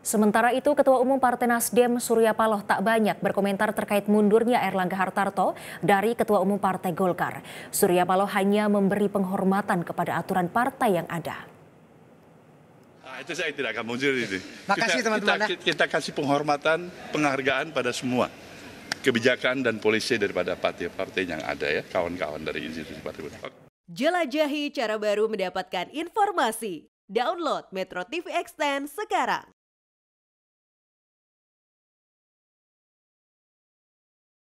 Sementara itu, Ketua Umum Partai Nasdem Surya Paloh tak banyak berkomentar terkait mundurnya Erlangga Hartarto dari Ketua Umum Partai Golkar. Surya Paloh hanya memberi penghormatan kepada aturan partai yang ada. Nah, itu saya tidak akan mundur itu. Makasih teman-teman. Kita, ya. kita, kita kasih penghormatan, penghargaan pada semua kebijakan dan polisi daripada partai-partai yang ada ya, kawan-kawan dari institusi partai. Jelajahi cara baru mendapatkan informasi. Download Metro TV Extend sekarang.